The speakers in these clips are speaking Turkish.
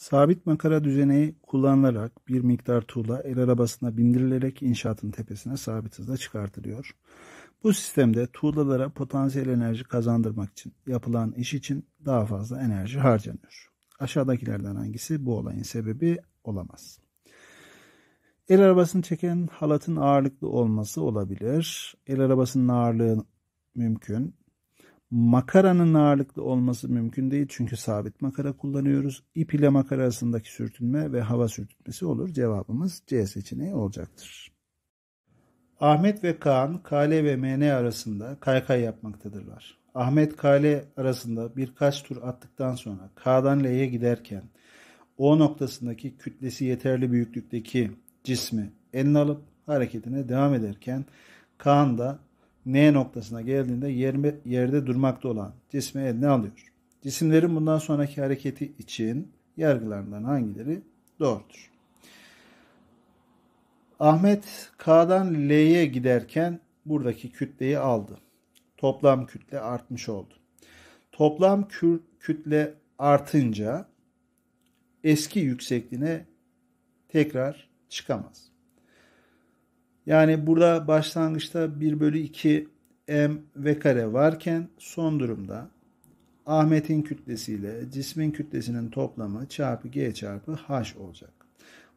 Sabit makara düzeneği kullanılarak bir miktar tuğla el arabasına bindirilerek inşaatın tepesine sabit hızla çıkartılıyor. Bu sistemde tuğlalara potansiyel enerji kazandırmak için yapılan iş için daha fazla enerji harcanıyor. Aşağıdakilerden hangisi bu olayın sebebi olamaz. El arabasını çeken halatın ağırlıklı olması olabilir. El arabasının ağırlığı mümkün. Makaranın ağırlıklı olması mümkün değil çünkü sabit makara kullanıyoruz. İp ile makara arasındaki sürtünme ve hava sürtünmesi olur. Cevabımız C seçeneği olacaktır. Ahmet ve Kaan Kale ve MN arasında kaykay yapmaktadırlar. Ahmet Kale arasında birkaç tur attıktan sonra K'dan L'ye giderken O noktasındaki kütlesi yeterli büyüklükteki cismi eline alıp hareketine devam ederken Kaan da N noktasına geldiğinde yerde durmakta olan cismi eline alıyor. Cisimlerin bundan sonraki hareketi için yargılarından hangileri doğrudur? Ahmet K'dan L'ye giderken buradaki kütleyi aldı. Toplam kütle artmış oldu. Toplam kütle artınca eski yüksekliğine tekrar çıkamaz. Yani burada başlangıçta 1 bölü 2 m v kare varken son durumda Ahmet'in kütlesiyle cismin kütlesinin toplamı çarpı g çarpı h olacak.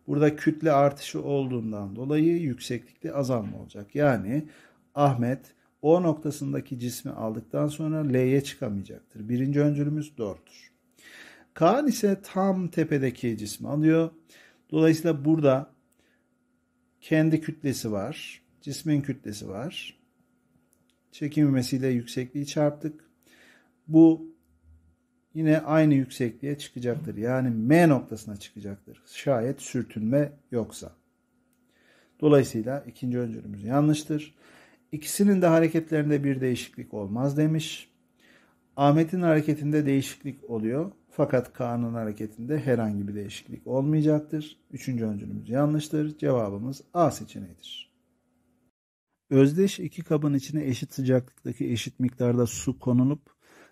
Burada kütle artışı olduğundan dolayı yükseklikte azalma olacak. Yani Ahmet o noktasındaki cismi aldıktan sonra L'ye çıkamayacaktır. Birinci öncülümüz 4'tür. Kaan ise tam tepedeki cismi alıyor. Dolayısıyla burada kendi kütlesi var. Cismin kütlesi var. Çekim ivmesiyle yüksekliği çarptık. Bu yine aynı yüksekliğe çıkacaktır. Yani M noktasına çıkacaktır. Şayet sürtünme yoksa. Dolayısıyla ikinci öncülümüz yanlıştır. İkisinin de hareketlerinde bir değişiklik olmaz demiş. Ahmet'in hareketinde değişiklik oluyor. Fakat kanun hareketinde herhangi bir değişiklik olmayacaktır. Üçüncü öncülümüz yanlıştır. Cevabımız A seçeneğidir. Özdeş iki kabın içine eşit sıcaklıktaki eşit miktarda su konulup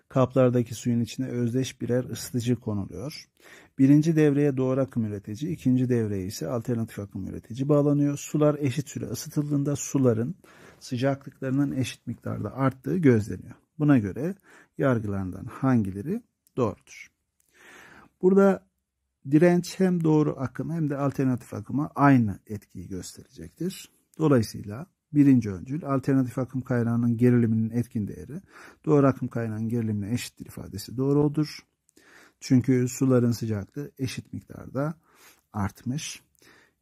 kaplardaki suyun içine özdeş birer ısıtıcı konuluyor. Birinci devreye doğru akım üretici, ikinci devreye ise alternatif akım üretici bağlanıyor. Sular eşit süre ısıtıldığında suların sıcaklıklarının eşit miktarda arttığı gözleniyor. Buna göre yargılarından hangileri doğrudur? Burada direnç hem doğru akım hem de alternatif akıma aynı etkiyi gösterecektir. Dolayısıyla birinci öncül alternatif akım kaynağının geriliminin etkin değeri doğru akım kaynağının gerilimine eşittir ifadesi doğru odur. Çünkü suların sıcaklığı eşit miktarda artmış.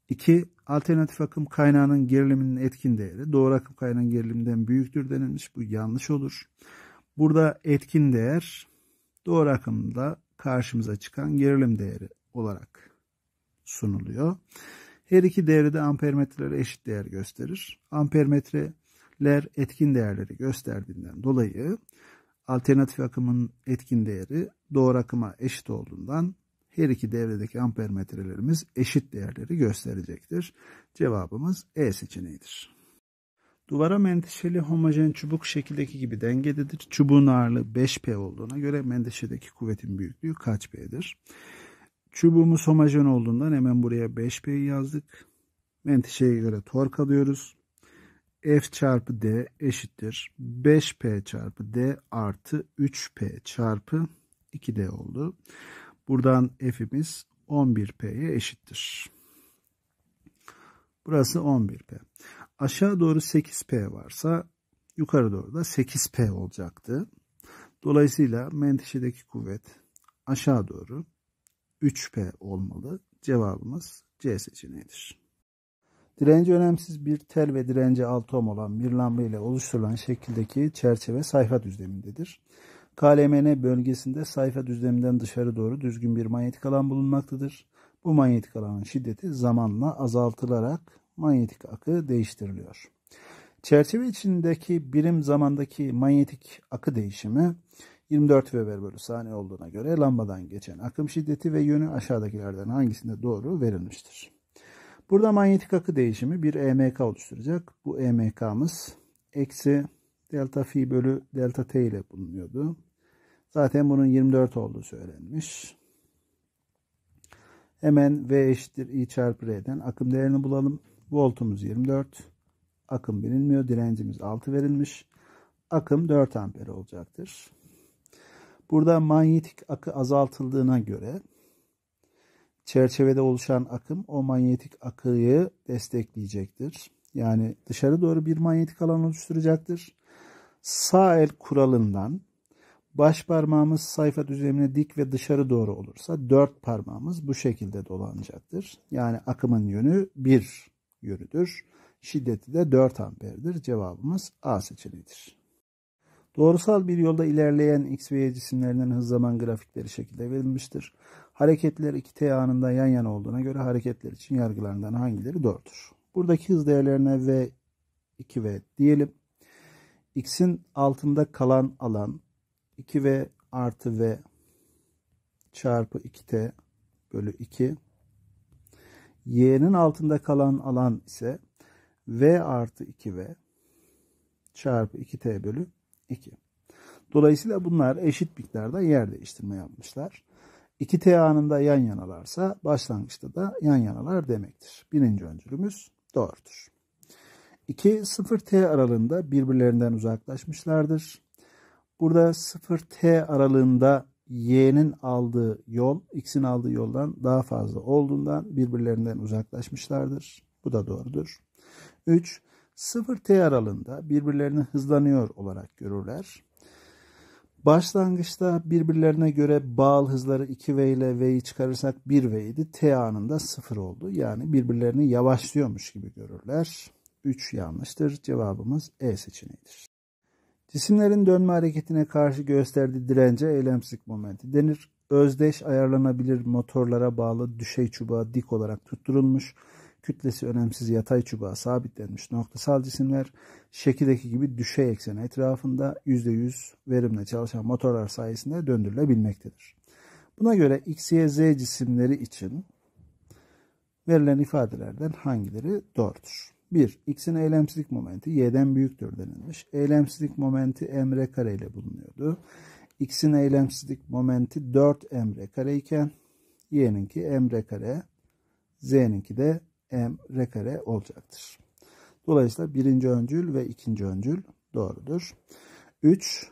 2. Alternatif akım kaynağının geriliminin etkin değeri doğru akım kaynağının geriliminden büyüktür denilmiş. Bu yanlış olur. Burada etkin değer doğru akımda karşımıza çıkan gerilim değeri olarak sunuluyor. Her iki devrede ampermetreler eşit değer gösterir. Ampermetreler etkin değerleri gösterdiğinden dolayı alternatif akımın etkin değeri doğru akıma eşit olduğundan her iki devredeki ampermetrelerimiz eşit değerleri gösterecektir. Cevabımız E seçeneğidir. Duvara menteşeli homojen çubuk şekildeki gibi dengededir. Çubuğun ağırlığı 5P olduğuna göre menteşedeki kuvvetin büyüklüğü kaç P'dir? Çubuğumuz homojen olduğundan hemen buraya 5P'yi yazdık. Menteşeye göre tork alıyoruz. F çarpı D eşittir. 5P çarpı D artı 3P çarpı 2D oldu. Buradan F'imiz 11P'ye eşittir. Burası 11P aşağı doğru 8P varsa yukarı doğru da 8P olacaktı. Dolayısıyla menteşedeki kuvvet aşağı doğru 3P olmalı. Cevabımız C seçeneğidir. Direnci önemsiz bir tel ve direnci alt ohm olan bir lamba ile oluşturulan şekildeki çerçeve sayfa düzlemindedir. KLMN bölgesinde sayfa düzleminden dışarı doğru düzgün bir manyetik alan bulunmaktadır. Bu manyetik alanın şiddeti zamanla azaltılarak manyetik akı değiştiriliyor. Çerçeve içindeki birim zamandaki manyetik akı değişimi 24 Weber bölü saniye olduğuna göre lambadan geçen akım şiddeti ve yönü aşağıdakilerden hangisinde doğru verilmiştir. Burada manyetik akı değişimi bir EMK oluşturacak. Bu EMK'mız eksi delta phi bölü delta t ile bulunuyordu. Zaten bunun 24 olduğu söylenmiş. Hemen V eşittir I çarpı R'den akım değerini bulalım. Voltumuz 24. Akım bilinmiyor. Direncimiz 6 verilmiş. Akım 4 amper olacaktır. Burada manyetik akı azaltıldığına göre çerçevede oluşan akım o manyetik akıyı destekleyecektir. Yani dışarı doğru bir manyetik alan oluşturacaktır. Sağ el kuralından baş parmağımız sayfa düzlemine dik ve dışarı doğru olursa dört parmağımız bu şekilde dolanacaktır. Yani akımın yönü bir yönüdür. Şiddeti de 4 amperdir. Cevabımız A seçeneğidir. Doğrusal bir yolda ilerleyen x ve y cisimlerinin hız zaman grafikleri şekilde verilmiştir. Hareketler 2t anında yan yana olduğuna göre hareketler için yargılarından hangileri doğrudur? Buradaki hız değerlerine v 2 v diyelim. x'in altında kalan alan 2v artı v çarpı 2t bölü 2 y'nin altında kalan alan ise v artı 2v çarpı 2t bölü 2. Dolayısıyla bunlar eşit miktarda yer değiştirme yapmışlar. 2t anında yan yanalarsa başlangıçta da yan yanalar demektir. Birinci öncülümüz doğrudur. 2 0t aralığında birbirlerinden uzaklaşmışlardır. Burada 0t aralığında Y'nin aldığı yol X'in aldığı yoldan daha fazla olduğundan birbirlerinden uzaklaşmışlardır. Bu da doğrudur. 3. 0T aralığında birbirlerini hızlanıyor olarak görürler. Başlangıçta birbirlerine göre bağıl hızları 2V ile V'yi çıkarırsak 1 v idi. T anında 0 oldu. Yani birbirlerini yavaşlıyormuş gibi görürler. 3 yanlıştır. Cevabımız E seçeneğidir. Cisimlerin dönme hareketine karşı gösterdiği dirence eylemsizlik momenti denir. Özdeş ayarlanabilir motorlara bağlı düşey çubuğa dik olarak tutturulmuş, kütlesi önemsiz yatay çubuğa sabitlenmiş noktasal cisimler şekildeki gibi düşey ekseni etrafında %100 verimle çalışan motorlar sayesinde döndürülebilmektedir. Buna göre X, Y, Z cisimleri için verilen ifadelerden hangileri doğrudur? 1. X'in eylemsizlik momenti Y'den büyüktür denilmiş. Eylemsizlik momenti emre kare ile bulunuyordu. X'in eylemsizlik momenti 4 emre kare iken Y'ninki emre kare, Z'ninki de emre kare olacaktır. Dolayısıyla birinci öncül ve ikinci öncül doğrudur. 3.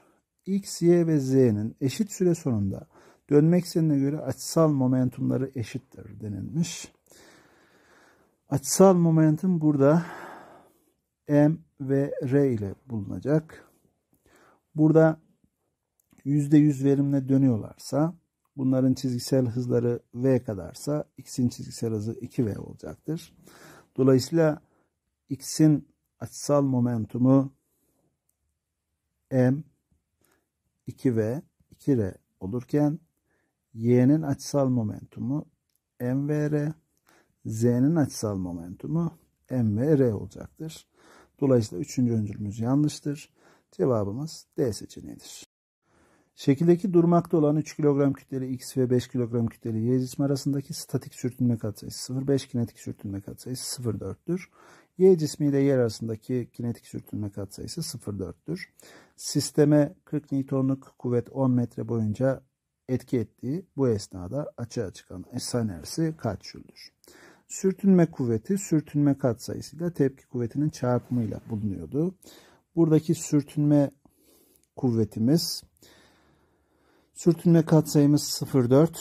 X, Y ve Z'nin eşit süre sonunda dönmek istediğine göre açısal momentumları eşittir denilmiş. Açısal momentum burada M ve R ile bulunacak. Burada %100 verimle dönüyorlarsa bunların çizgisel hızları V kadarsa X'in çizgisel hızı 2V olacaktır. Dolayısıyla X'in açısal momentumu M 2V 2R olurken Y'nin açısal momentumu MVR Z'nin açısal momentumu M ve R olacaktır. Dolayısıyla üçüncü öncülümüz yanlıştır. Cevabımız D seçeneğidir. Şekildeki durmakta olan 3 kilogram kütleli X ve 5 kilogram kütleli Y cismi arasındaki statik sürtünme katsayısı 0,5 kinetik sürtünme katsayısı 0,4'tür. Y cismi ile yer arasındaki kinetik sürtünme katsayısı 0,4'tür. Sisteme 40 Newton'luk kuvvet 10 metre boyunca etki ettiği bu esnada açığa çıkan esan enerjisi kaç jüldür? Sürtünme kuvveti sürtünme katsayısıyla tepki kuvvetinin çarpımıyla bulunuyordu. Buradaki sürtünme kuvvetimiz sürtünme katsayımız 0.4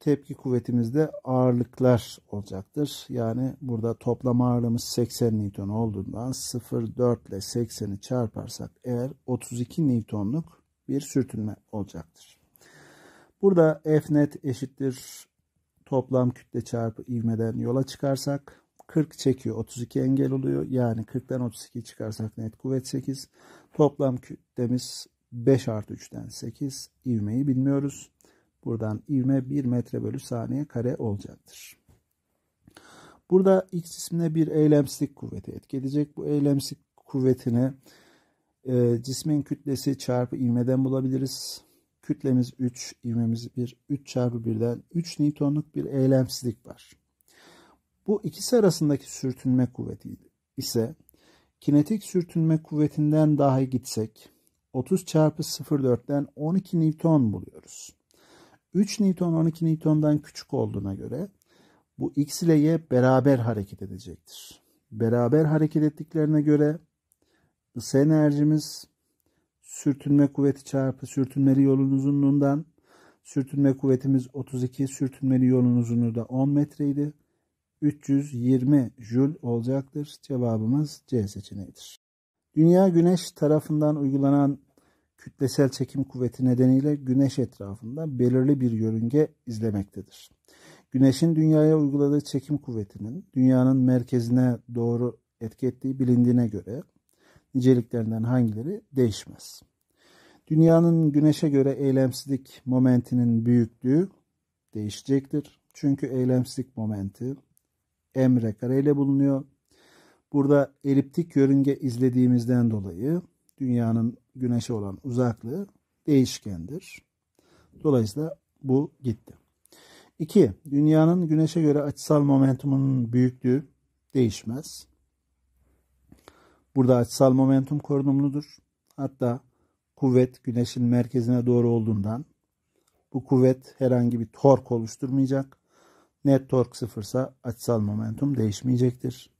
tepki kuvvetimiz de ağırlıklar olacaktır. Yani burada toplam ağırlığımız 80 Newton olduğundan 0.4 ile 80'i çarparsak eğer 32 Newton'luk bir sürtünme olacaktır. Burada F net eşittir Toplam kütle çarpı ivmeden yola çıkarsak 40 çekiyor 32 engel oluyor. Yani 40'tan 32 çıkarsak net kuvvet 8. Toplam kütlemiz 5 artı 3'ten 8. İvmeyi bilmiyoruz. Buradan ivme 1 metre bölü saniye kare olacaktır. Burada x ismine bir eylemsizlik kuvveti etki edecek. Bu eylemsizlik kuvvetini e, cismin kütlesi çarpı ivmeden bulabiliriz kütlemiz 3, ivmemiz 1, 3 çarpı 1'den 3 Newton'luk bir eylemsizlik var. Bu ikisi arasındaki sürtünme kuvveti ise kinetik sürtünme kuvvetinden dahi gitsek 30 çarpı 0.4'ten 12 Newton buluyoruz. 3 Newton 12 Newton'dan küçük olduğuna göre bu X ile Y beraber hareket edecektir. Beraber hareket ettiklerine göre ısı enerjimiz sürtünme kuvveti çarpı sürtünmeli yolun uzunluğundan sürtünme kuvvetimiz 32 sürtünmeli yolun uzunluğu da 10 metreydi. 320 jül olacaktır. Cevabımız C seçeneğidir. Dünya Güneş tarafından uygulanan kütlesel çekim kuvveti nedeniyle Güneş etrafında belirli bir yörünge izlemektedir. Güneşin dünyaya uyguladığı çekim kuvvetinin dünyanın merkezine doğru etki ettiği bilindiğine göre niceliklerinden hangileri değişmez. Dünyanın güneşe göre eylemsizlik momentinin büyüklüğü değişecektir. Çünkü eylemsizlik momenti emre kareyle bulunuyor. Burada eliptik yörünge izlediğimizden dolayı dünyanın güneşe olan uzaklığı değişkendir. Dolayısıyla bu gitti. 2. Dünyanın güneşe göre açısal momentumunun büyüklüğü değişmez. Burada açısal momentum korunumludur. Hatta kuvvet güneşin merkezine doğru olduğundan bu kuvvet herhangi bir tork oluşturmayacak. Net tork sıfırsa açısal momentum değişmeyecektir.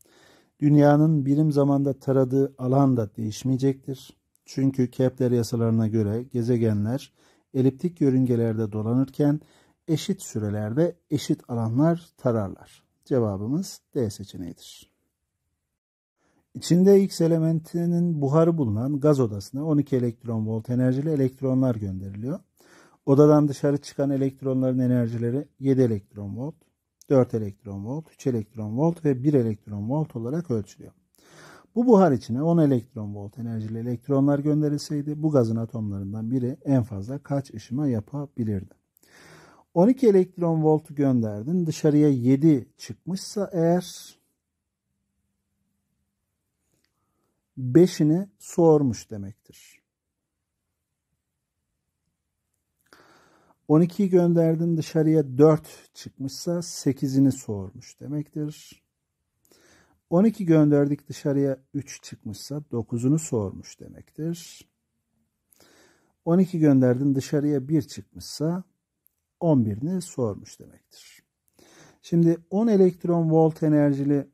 Dünyanın birim zamanda taradığı alan da değişmeyecektir. Çünkü Kepler yasalarına göre gezegenler eliptik yörüngelerde dolanırken eşit sürelerde eşit alanlar tararlar. Cevabımız D seçeneğidir. İçinde X elementinin buharı bulunan gaz odasına 12 elektron volt enerjili elektronlar gönderiliyor. Odadan dışarı çıkan elektronların enerjileri 7 elektron volt, 4 elektron volt, 3 elektron volt ve 1 elektron volt olarak ölçülüyor. Bu buhar içine 10 elektron volt enerjili elektronlar gönderilseydi bu gazın atomlarından biri en fazla kaç ışıma yapabilirdi? 12 elektron voltu gönderdin dışarıya 7 çıkmışsa eğer beşini sormuş demektir. 12'yi gönderdin dışarıya 4 çıkmışsa 8'ini sormuş demektir. 12 gönderdik dışarıya 3 çıkmışsa 9'unu sormuş demektir. 12 gönderdin dışarıya 1 çıkmışsa 11'ini sormuş demektir. Şimdi 10 elektron volt enerjili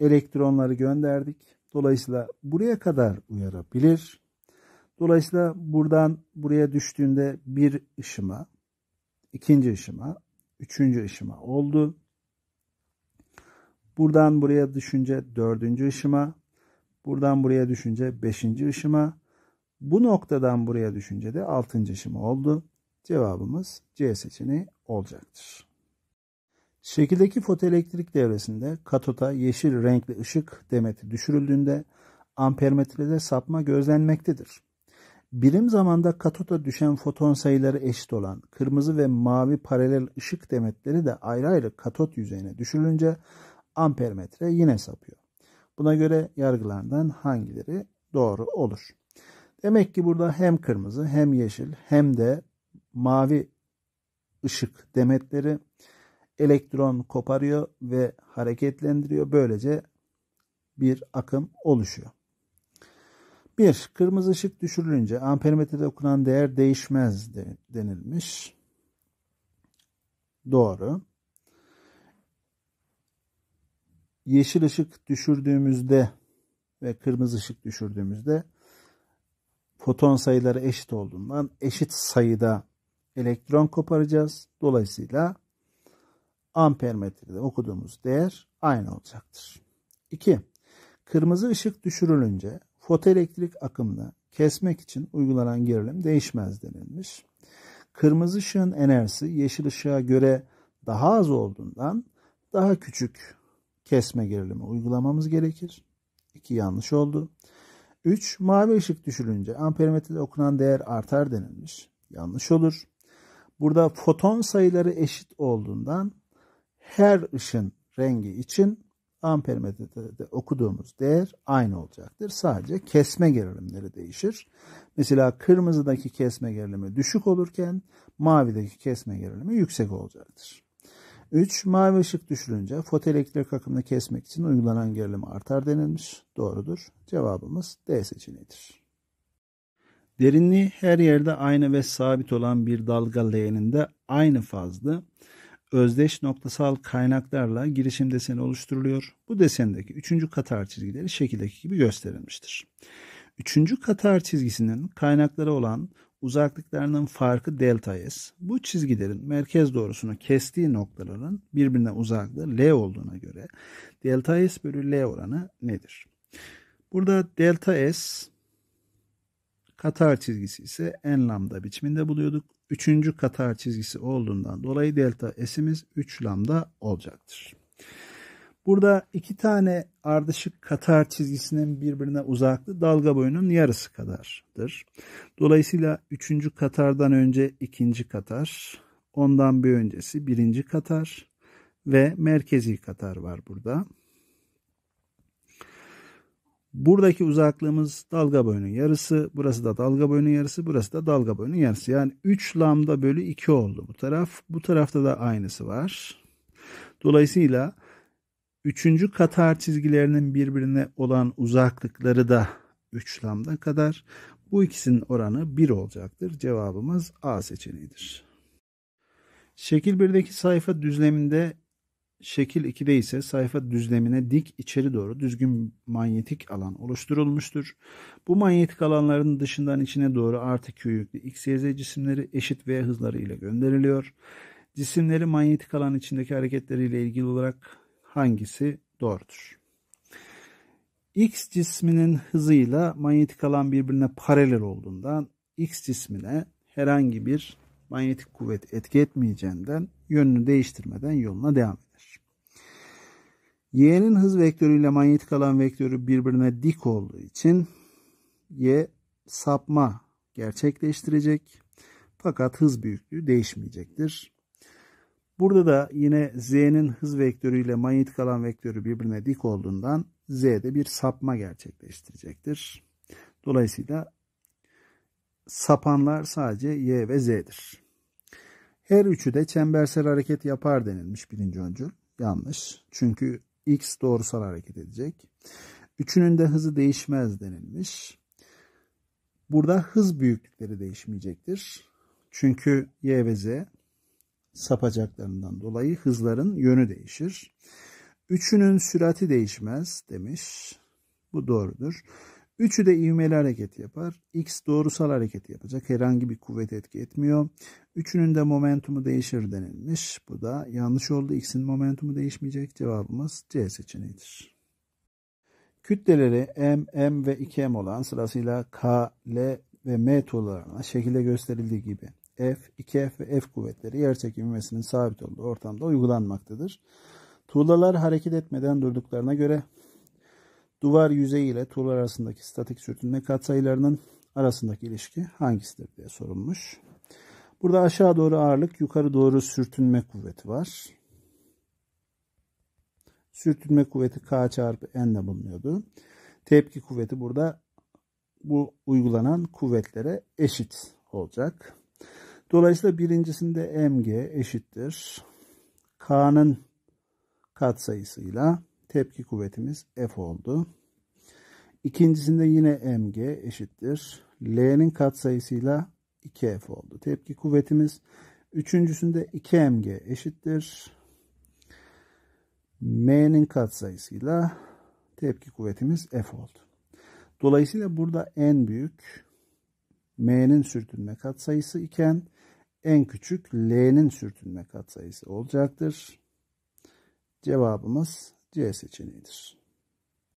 elektronları gönderdik. Dolayısıyla buraya kadar uyarabilir. Dolayısıyla buradan buraya düştüğünde bir ışıma, ikinci ışıma, üçüncü ışıma oldu. Buradan buraya düşünce dördüncü ışıma, buradan buraya düşünce beşinci ışıma, bu noktadan buraya düşünce de altıncı ışıma oldu. Cevabımız C seçeneği olacaktır. Şekildeki fotoelektrik devresinde katota yeşil renkli ışık demeti düşürüldüğünde ampermetrede sapma gözlenmektedir. Birim zamanda katota düşen foton sayıları eşit olan kırmızı ve mavi paralel ışık demetleri de ayrı ayrı katot yüzeyine düşürülünce ampermetre yine sapıyor. Buna göre yargılardan hangileri doğru olur? Demek ki burada hem kırmızı hem yeşil hem de mavi ışık demetleri elektron koparıyor ve hareketlendiriyor. Böylece bir akım oluşuyor. 1. Kırmızı ışık düşürülünce amperimetrede okunan değer değişmez de, denilmiş. Doğru. Yeşil ışık düşürdüğümüzde ve kırmızı ışık düşürdüğümüzde foton sayıları eşit olduğundan eşit sayıda elektron koparacağız. Dolayısıyla amper metrede okuduğumuz değer aynı olacaktır. 2. Kırmızı ışık düşürülünce fotoelektrik akımını kesmek için uygulanan gerilim değişmez denilmiş. Kırmızı ışığın enerjisi yeşil ışığa göre daha az olduğundan daha küçük kesme gerilimi uygulamamız gerekir. 2 yanlış oldu. 3. Mavi ışık düşürülünce amperimetrede okunan değer artar denilmiş. Yanlış olur. Burada foton sayıları eşit olduğundan her ışın rengi için ampermetrede de okuduğumuz değer aynı olacaktır. Sadece kesme gerilimleri değişir. Mesela kırmızıdaki kesme gerilimi düşük olurken mavideki kesme gerilimi yüksek olacaktır. 3. Mavi ışık düşürünce fotoelektrik akımını kesmek için uygulanan gerilim artar denilmiş. Doğrudur. Cevabımız D seçeneğidir. Derinliği her yerde aynı ve sabit olan bir dalga leğeninde aynı fazlı özdeş noktasal kaynaklarla girişim deseni oluşturuluyor. Bu desendeki üçüncü katar çizgileri şekildeki gibi gösterilmiştir. Üçüncü katar çizgisinin kaynakları olan uzaklıklarının farkı delta S. Bu çizgilerin merkez doğrusunu kestiği noktaların birbirine uzaklığı L olduğuna göre delta S bölü L oranı nedir? Burada delta S katar çizgisi ise en lambda biçiminde buluyorduk. Üçüncü katar çizgisi olduğundan dolayı delta S'imiz 3 lambda olacaktır. Burada iki tane ardışık katar çizgisinin birbirine uzaklığı dalga boyunun yarısı kadardır. Dolayısıyla üçüncü katardan önce ikinci katar, ondan bir öncesi birinci katar ve merkezi katar var burada. Buradaki uzaklığımız dalga boyunun yarısı. Burası da dalga boyunun yarısı. Burası da dalga boyunun yarısı. Yani 3 lambda bölü 2 oldu bu taraf. Bu tarafta da aynısı var. Dolayısıyla üçüncü katar çizgilerinin birbirine olan uzaklıkları da 3 lambda kadar. Bu ikisinin oranı 1 olacaktır. Cevabımız A seçeneğidir. Şekil 1'deki sayfa düzleminde Şekil 2'de ise sayfa düzlemine dik içeri doğru düzgün manyetik alan oluşturulmuştur. Bu manyetik alanların dışından içine doğru artı Q yüklü X, Y, Z cisimleri eşit V hızları ile gönderiliyor. Cisimleri manyetik alan içindeki hareketleriyle ilgili olarak hangisi doğrudur? X cisminin hızıyla manyetik alan birbirine paralel olduğundan X cismine herhangi bir manyetik kuvvet etki etmeyeceğinden yönünü değiştirmeden yoluna devam Y'nin hız vektörüyle manyetik alan vektörü birbirine dik olduğu için Y sapma gerçekleştirecek. Fakat hız büyüklüğü değişmeyecektir. Burada da yine Z'nin hız vektörüyle manyetik alan vektörü birbirine dik olduğundan Z'de bir sapma gerçekleştirecektir. Dolayısıyla sapanlar sadece Y ve Z'dir. Her üçü de çembersel hareket yapar denilmiş birinci öncül. Yanlış. Çünkü X doğrusal hareket edecek. Üçünün de hızı değişmez denilmiş. Burada hız büyüklükleri değişmeyecektir. Çünkü Y ve Z sapacaklarından dolayı hızların yönü değişir. Üçünün sürati değişmez demiş. Bu doğrudur. Üçü de ivmeli hareket yapar. X doğrusal hareket yapacak. Herhangi bir kuvvet etki etmiyor. Üçünün de momentumu değişir denilmiş. Bu da yanlış oldu. X'in momentumu değişmeyecek. Cevabımız C seçeneğidir. Kütleleri M, M ve 2M olan sırasıyla K, L ve M tuğlalarına şekilde gösterildiği gibi F, 2F ve F kuvvetleri yerçekim ivmesinin sabit olduğu ortamda uygulanmaktadır. Tuğlalar hareket etmeden durduklarına göre duvar yüzeyi ile tuğla arasındaki statik sürtünme katsayılarının arasındaki ilişki hangisidir diye sorulmuş. Burada aşağı doğru ağırlık, yukarı doğru sürtünme kuvveti var. Sürtünme kuvveti K çarpı N'de bulunuyordu. Tepki kuvveti burada bu uygulanan kuvvetlere eşit olacak. Dolayısıyla birincisinde mg eşittir. K'nın katsayısıyla Tepki kuvvetimiz F oldu. İkincisinde yine mg eşittir. L'nin katsayısıyla 2F oldu. Tepki kuvvetimiz. Üçüncüsünde 2mg eşittir. M'nin katsayısıyla tepki kuvvetimiz F oldu. Dolayısıyla burada en büyük M'nin sürtünme katsayısı iken en küçük L'nin sürtünme katsayısı olacaktır. Cevabımız de essere cenetos.